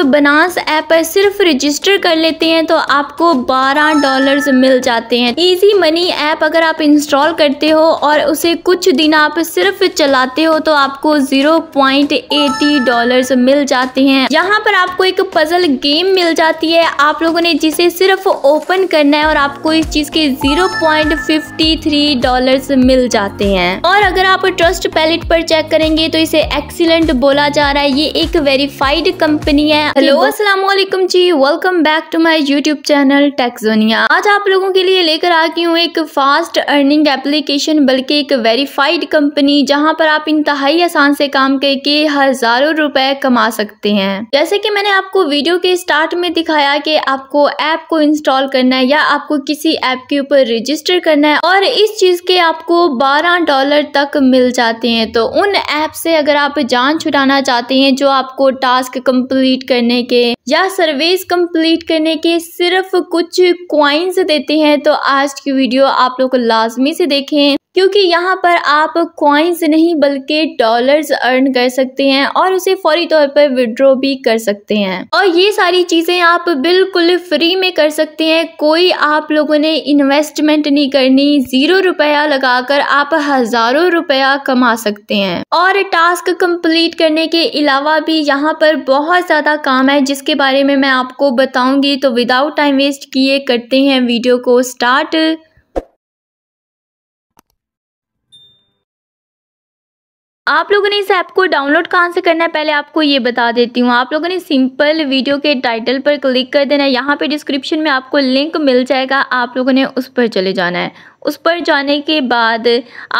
तो बनास ऐप पर सिर्फ रजिस्टर कर लेते हैं तो आपको 12 डॉलर्स मिल जाते हैं इजी मनी ऐप अगर आप इंस्टॉल करते हो और उसे कुछ दिन आप सिर्फ चलाते हो तो आपको 0.80 डॉलर्स मिल जाते हैं यहाँ पर आपको एक पजल गेम मिल जाती है आप लोगों ने जिसे सिर्फ ओपन करना है और आपको इस चीज के 0.53 डॉलर मिल जाते हैं और अगर आप ट्रस्ट पैलेट पर चेक करेंगे तो इसे एक्सीलेंट बोला जा रहा है ये एक वेरीफाइड कंपनी है हेलो अस्सलाम वालेकुम जी welcome back to my YouTube channel Texonia आज आप लोगों के लिए लेकर आ गई हूँ एक फास्ट अर्निंग एप्लीकेशन बल्कि एक वेरीफाइड कंपनी जहाँ पर आप इंतहाई आसान से काम करके हजारों रुपए कमा सकते हैं जैसे कि मैंने आपको वीडियो के स्टार्ट में दिखाया कि आपको ऐप को इंस्टॉल करना है या आपको किसी ऐप के ऊपर रजिस्टर करना है और इस चीज के आपको बारह डॉलर तक मिल जाते हैं तो उन ऐप से अगर आप जान छुटाना चाहते हैं जो आपको टास्क कंप्लीट कर करने के या सर्वेस कंप्लीट करने के सिर्फ कुछ क्वाइंस देते हैं तो आज की वीडियो आप लोग लाजमी से देखें क्योंकि यहाँ पर आप क्वाइंस नहीं बल्कि डॉलर्स अर्न कर सकते हैं और उसे फौरी तौर पर विड्रॉ भी कर सकते हैं और ये सारी चीज़ें आप बिल्कुल फ्री में कर सकते हैं कोई आप लोगों ने इन्वेस्टमेंट नहीं करनी ज़ीरो रुपया लगाकर आप हज़ारों रुपया कमा सकते हैं और टास्क कंप्लीट करने के अलावा भी यहाँ पर बहुत ज़्यादा काम है जिसके बारे में मैं आपको बताऊंगी तो विदाउट टाइम वेस्ट किए करते हैं वीडियो को स्टार्ट आप लोगों ने इस ऐप को डाउनलोड कहाँ से करना है पहले आपको ये बता देती हूँ आप लोगों ने सिंपल वीडियो के टाइटल पर क्लिक कर देना है यहाँ पे डिस्क्रिप्शन में आपको लिंक मिल जाएगा आप लोगों ने उस पर चले जाना है उस पर जाने के बाद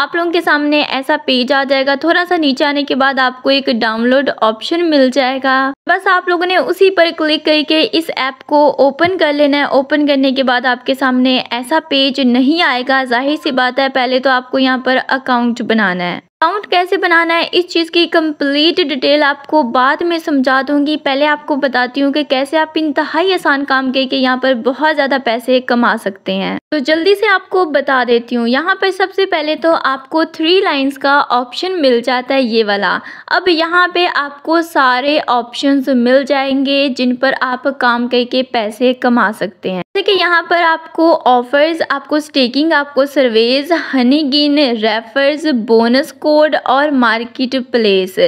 आप लोगों के सामने ऐसा पेज आ जाएगा थोड़ा सा नीचे आने के बाद आपको एक डाउनलोड ऑप्शन मिल जाएगा बस आप लोगों ने उसी पर क्लिक करके इस ऐप को ओपन कर लेना है ओपन करने के बाद आपके सामने ऐसा पेज नहीं आएगा जाहिर सी बात है पहले तो आपको यहाँ पर अकाउंट बनाना है अकाउंट कैसे बनाना है इस चीज़ की कंप्लीट डिटेल आपको बाद में समझा दूंगी पहले आपको बताती हूँ कि कैसे आप इंतहाई आसान काम करके यहाँ पर बहुत ज़्यादा पैसे कमा सकते हैं तो जल्दी से आपको बता देती हूँ यहाँ पर सबसे पहले तो आपको थ्री लाइंस का ऑप्शन मिल जाता है ये वाला अब यहाँ पे आपको सारे ऑप्शन मिल जाएंगे जिन पर आप काम करके पैसे कमा सकते हैं जैसे कि यहाँ पर आपको ऑफर्स आपको स्टेकिंग आपको surveys Honeygain refers bonus code और मार्केट प्लेस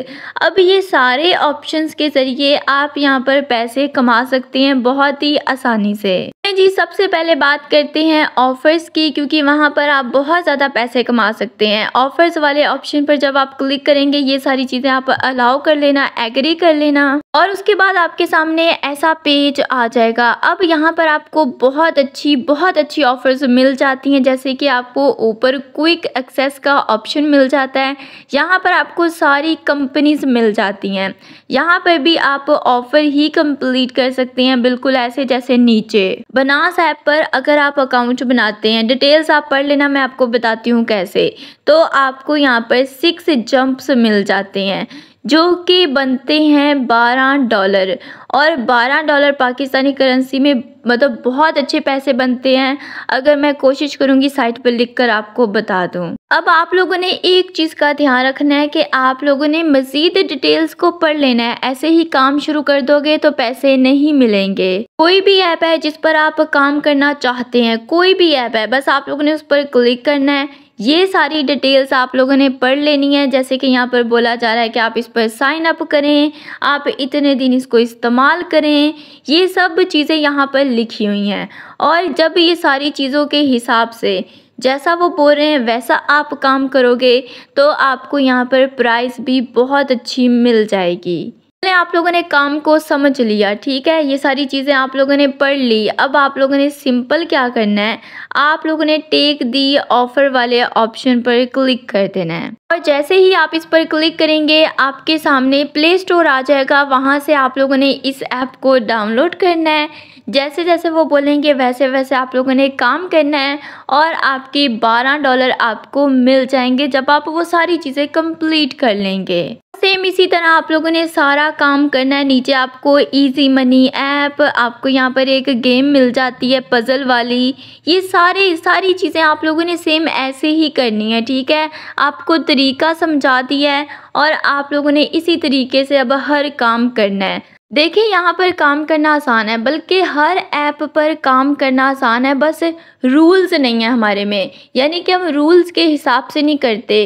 अब ये सारे ऑप्शंस के ज़रिए आप यहाँ पर पैसे कमा सकते हैं बहुत ही आसानी से हैं जी सबसे पहले बात करते हैं ऑफ़र्स की क्योंकि वहाँ पर आप बहुत ज़्यादा पैसे कमा सकते हैं ऑफ़र्स वाले ऑप्शन पर जब आप क्लिक करेंगे ये सारी चीज़ें आप अलाउ कर लेना एग्री कर लेना और उसके बाद आपके सामने ऐसा पेज आ जाएगा अब यहाँ पर आपको बहुत अच्छी बहुत अच्छी ऑफ़र्स मिल जाती हैं जैसे कि आपको ऊपर क्विक एक्सेस का ऑप्शन मिल जाता है यहाँ पर आपको सारी कंपनीज मिल जाती हैं यहाँ पर भी आप ऑफ़र ही कंप्लीट कर सकते हैं बिल्कुल ऐसे जैसे नीचे बनास ऐप पर अगर आप अकाउंट बनाते हैं डिटेल्स आप पढ़ लेना मैं आपको बताती हूँ कैसे तो आपको यहाँ पर सिक्स जंप्स मिल जाते हैं जो कि बनते हैं बारह डॉलर और बारह डॉलर पाकिस्तानी करेंसी में मतलब बहुत अच्छे पैसे बनते हैं अगर मैं कोशिश करूंगी साइट पर लिख कर आपको बता दूं अब आप लोगों ने एक चीज़ का ध्यान रखना है कि आप लोगों ने मज़ीद डिटेल्स को पढ़ लेना है ऐसे ही काम शुरू कर दोगे तो पैसे नहीं मिलेंगे कोई भी ऐप है जिस पर आप काम करना चाहते हैं कोई भी ऐप है बस आप लोगों ने उस पर क्लिक करना है ये सारी डिटेल्स आप लोगों ने पढ़ लेनी है जैसे कि यहाँ पर बोला जा रहा है कि आप इस पर साइन अप करें आप इतने दिन इसको इस्तेमाल करें ये सब चीज़ें यहाँ पर लिखी हुई हैं और जब ये सारी चीज़ों के हिसाब से जैसा वो बोल रहे हैं वैसा आप काम करोगे तो आपको यहाँ पर प्राइस भी बहुत अच्छी मिल जाएगी पहले आप लोगों ने काम को समझ लिया ठीक है ये सारी चीज़ें आप लोगों ने पढ़ ली अब आप लोगों ने सिंपल क्या करना है आप लोगों ने टेक दी ऑफ़र वाले ऑप्शन पर क्लिक कर देना है और जैसे ही आप इस पर क्लिक करेंगे आपके सामने प्ले स्टोर आ जाएगा वहाँ से आप लोगों ने इस ऐप को डाउनलोड करना है जैसे जैसे वो बोलेंगे वैसे वैसे आप लोगों ने काम करना है और आपके 12 डॉलर आपको मिल जाएंगे जब आप वो सारी चीज़ें कंप्लीट कर लेंगे सेम इसी तरह आप लोगों ने सारा काम करना है नीचे आपको इजी मनी ऐप आपको यहाँ पर एक गेम मिल जाती है पज़ल वाली ये सारे सारी चीज़ें आप लोगों ने सेम ऐसे ही करनी है ठीक है आपको तरीका समझा दिया है और आप लोगों ने इसी तरीके से अब हर काम करना है देखिए यहाँ पर काम करना आसान है बल्कि हर ऐप पर काम करना आसान है बस रूल्स नहीं है हमारे में यानी कि हम रूल्स के हिसाब से नहीं करते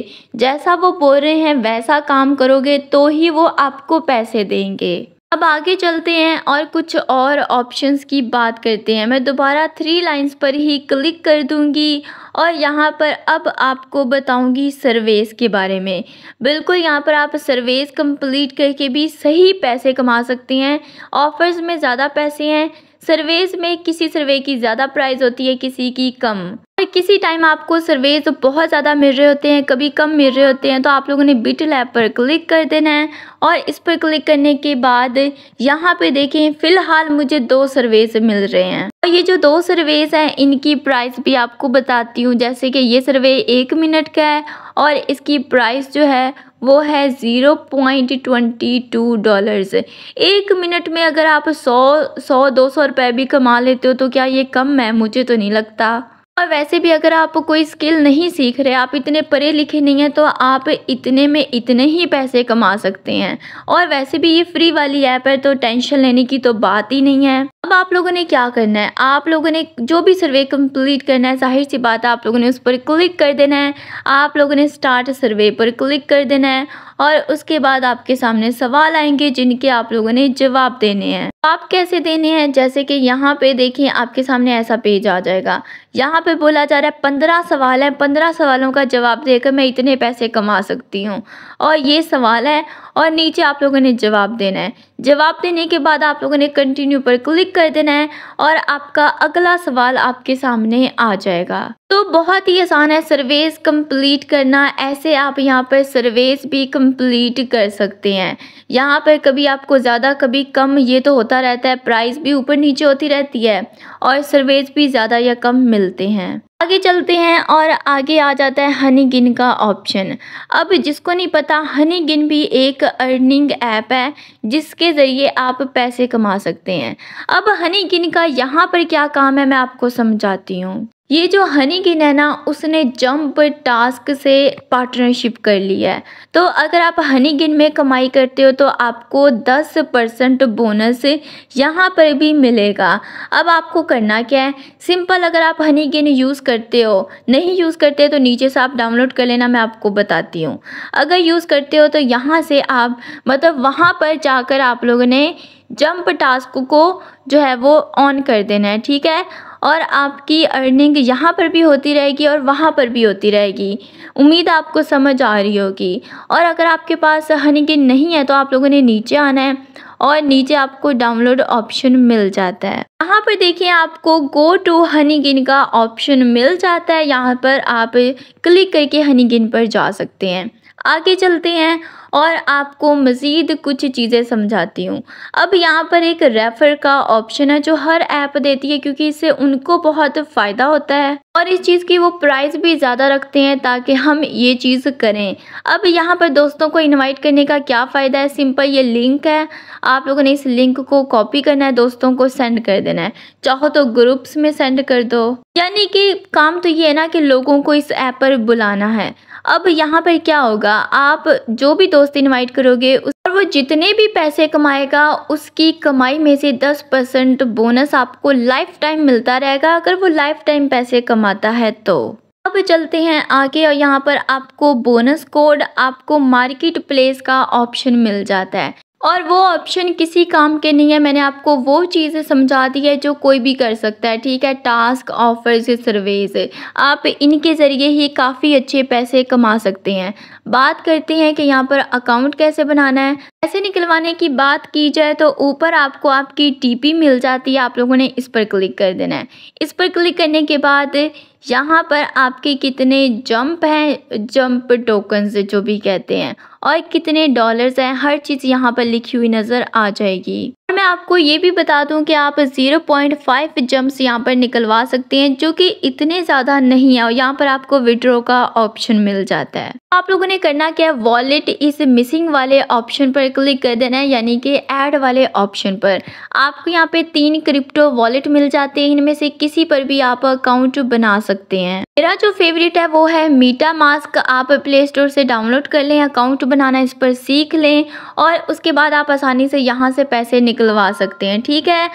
जैसा वो बोल रहे हैं वैसा काम करोगे तो ही वो आपको पैसे देंगे अब आगे चलते हैं और कुछ और ऑप्शंस की बात करते हैं मैं दोबारा थ्री लाइंस पर ही क्लिक कर दूंगी और यहाँ पर अब आपको बताऊंगी सर्वेस के बारे में बिल्कुल यहाँ पर आप सर्वेस कंप्लीट करके भी सही पैसे कमा सकते हैं ऑफ़र्स में ज़्यादा पैसे हैं सर्वेज में किसी सर्वे की ज़्यादा प्राइस होती है किसी की कम और किसी टाइम आपको सर्वेज तो बहुत ज़्यादा मिल रहे होते हैं कभी कम मिल रहे होते हैं तो आप लोगों ने बिटल ऐप पर क्लिक कर देना है और इस पर क्लिक करने के बाद यहाँ पे देखें फ़िलहाल मुझे दो सर्वेज मिल रहे हैं और ये जो दो सर्वेज हैं इनकी प्राइस भी आपको बताती हूँ जैसे कि ये सर्वे एक मिनट का है और इसकी प्राइस जो है वो है zero point twenty two dollars एक मिनट में अगर आप सौ सौ दो सौ रुपये भी कमा लेते हो तो क्या ये कम है मुझे तो नहीं लगता और वैसे भी अगर आप कोई स्किल नहीं सीख रहे आप इतने पढ़े लिखे नहीं हैं तो आप इतने में इतने ही पैसे कमा सकते हैं और वैसे भी ये फ्री वाली ऐप है तो टेंशन लेने की तो बात ही नहीं है अब आप लोगों ने क्या करना है आप लोगों ने जो भी सर्वे कंप्लीट करना है जाहिर सी बात है आप लोगों ने उस पर क्लिक कर देना है आप लोगों ने स्टार्ट सर्वे पर क्लिक कर देना है और उसके बाद आपके सामने सवाल आएंगे जिनके आप लोगों ने जवाब देने हैं आप कैसे देने हैं जैसे कि यहाँ पे देखिए आपके सामने ऐसा पेज आ जाएगा यहाँ पे बोला जा रहा है पंद्रह सवाल है पंद्रह सवालों का जवाब देकर मैं इतने पैसे कमा सकती हूँ और ये सवाल है और नीचे आप लोगों ने जवाब देना है जवाब देने के बाद आप लोगों ने कंटिन्यू पर क्लिक कर देना है और आपका अगला सवाल आपके सामने आ जाएगा तो बहुत ही आसान है सर्वेस कंप्लीट करना ऐसे आप यहाँ पर सर्वेस भी कंप्लीट कर सकते हैं यहाँ पर कभी आपको ज़्यादा कभी कम ये तो होता रहता है प्राइस भी ऊपर नीचे होती रहती है और सर्वेस भी ज़्यादा या कम मिलते हैं आगे चलते हैं और आगे आ जाता है हनी गिन का ऑप्शन अब जिसको नहीं पता हनी गिन भी एक अर्निंग ऐप है जिसके ज़रिए आप पैसे कमा सकते हैं अब हनी गिन का यहाँ पर क्या काम है मैं आपको समझाती हूँ ये जो हनी गिन है ना उसने जंप टास्क से पार्टनरशिप कर ली है तो अगर आप हनी गिन में कमाई करते हो तो आपको 10 परसेंट बोनस यहाँ पर भी मिलेगा अब आपको करना क्या है सिंपल अगर आप हनी गिन यूज़ करते हो नहीं यूज़ करते तो नीचे से आप डाउनलोड कर लेना मैं आपको बताती हूँ अगर यूज़ करते हो तो यहाँ से आप मतलब वहाँ पर जाकर आप लोगों ने जंप टास्क को जो है वो ऑन कर देना है ठीक है और आपकी अर्निंग यहाँ पर भी होती रहेगी और वहाँ पर भी होती रहेगी उम्मीद आपको समझ आ रही होगी और अगर आपके पास हनी के नहीं है तो आप लोगों ने नीचे आना है और नीचे आपको डाउनलोड ऑप्शन मिल जाता है यहाँ पर देखिए आपको गो टू हनी गिन का ऑप्शन मिल जाता है यहाँ पर आप क्लिक करके हनी गिन पर जा सकते हैं आगे चलते हैं और आपको मज़ीद कुछ चीज़ें समझाती हूँ अब यहाँ पर एक रेफ़र का ऑप्शन है जो हर ऐप देती है क्योंकि इससे उनको बहुत फ़ायदा होता है और इस चीज़ की वो प्राइस भी ज़्यादा रखते हैं ताकि हम ये चीज़ करें अब यहाँ पर दोस्तों को इनवाइट करने का क्या फ़ायदा है सिंपल ये लिंक है आप लोगों ने इस लिंक को कॉपी करना है दोस्तों को सेंड कर देना है चाहो तो ग्रुप्स में सेंड कर दो यानी कि काम तो ये है ना कि लोगों को इस ऐप पर बुलाना है अब यहाँ पर क्या होगा आप जो भी दोस्त इन्वाइट करोगे उस वो जितने भी पैसे कमाएगा उसकी कमाई में से 10 परसेंट बोनस आपको लाइफ टाइम मिलता रहेगा अगर वो लाइफ टाइम पैसे कमाता है तो अब चलते हैं आगे और यहाँ पर आपको बोनस कोड आपको मार्केट प्लेस का ऑप्शन मिल जाता है और वो ऑप्शन किसी काम के नहीं है मैंने आपको वो चीज़ें समझा दी है जो कोई भी कर सकता है ठीक है टास्क ऑफर्स सर्वेज आप इनके ज़रिए ही काफ़ी अच्छे पैसे कमा सकते हैं बात करते हैं कि यहाँ पर अकाउंट कैसे बनाना है पैसे निकलवाने की बात की जाए तो ऊपर आपको आपकी टी मिल जाती है आप लोगों ने इस पर क्लिक कर देना है इस पर क्लिक करने के बाद यहाँ पर आपके कितने जंप हैं जंप टोकन जो भी कहते हैं और कितने डॉलर्स हैं हर चीज़ यहाँ पर लिखी हुई नज़र आ जाएगी और मैं आपको ये भी बता दूं कि आप 0.5 जम्प्स यहाँ पर निकलवा सकते हैं जो कि इतने ज़्यादा नहीं है और यहाँ पर आपको विड्रो का ऑप्शन मिल जाता है आप लोगों ने करना क्या है वॉलेट इस मिसिंग वाले ऑप्शन पर क्लिक कर देना है यानी कि ऐड वाले ऑप्शन पर आपको यहाँ पे तीन क्रिप्टो वॉलेट मिल जाते हैं इनमें से किसी पर भी आप अकाउंट बना सकते हैं मेरा जो फेवरेट है वो है मीटा मास्क आप प्ले स्टोर से डाउनलोड कर लें अकाउंट बनाना इस पर सीख लें और उसके बाद आप आसानी से यहाँ से पैसे निकलवा सकते हैं ठीक है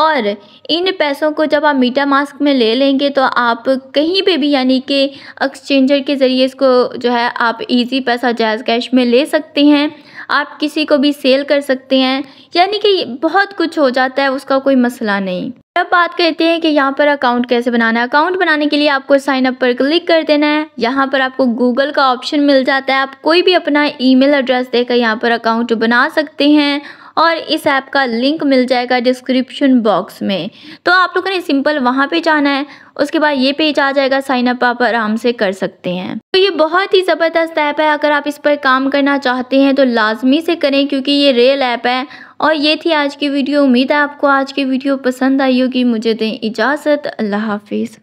और इन पैसों को जब आप मीटा मास्क में ले लेंगे तो आप कहीं पे भी यानी कि एक्सचेंजर के ज़रिए इसको जो है आप इजी पैसा जायज़ कैश में ले सकते हैं आप किसी को भी सेल कर सकते हैं यानी कि बहुत कुछ हो जाता है उसका कोई मसला नहीं अब बात करते हैं कि यहाँ पर अकाउंट कैसे बनाना है अकाउंट बनाने के लिए आपको साइन अप पर क्लिक कर देना है यहाँ पर आपको गूगल का ऑप्शन मिल जाता है आप कोई भी अपना ईमेल एड्रेस देकर यहाँ पर अकाउंट बना सकते हैं और इस ऐप का लिंक मिल जाएगा डिस्क्रिप्शन बॉक्स में तो आप लोगों ने सिंपल वहाँ पे जाना है उसके बाद ये पेज आ जाएगा साइनअप आप आराम से कर सकते हैं तो ये बहुत ही ज़बरदस्त ऐप है अगर आप इस पर काम करना चाहते हैं तो लाजमी से करें क्योंकि ये रियल ऐप है और ये थी आज की वीडियो उम्मीद है आपको आज की वीडियो पसंद आई होगी मुझे दें इजाज़त अल्लाह हाफिज़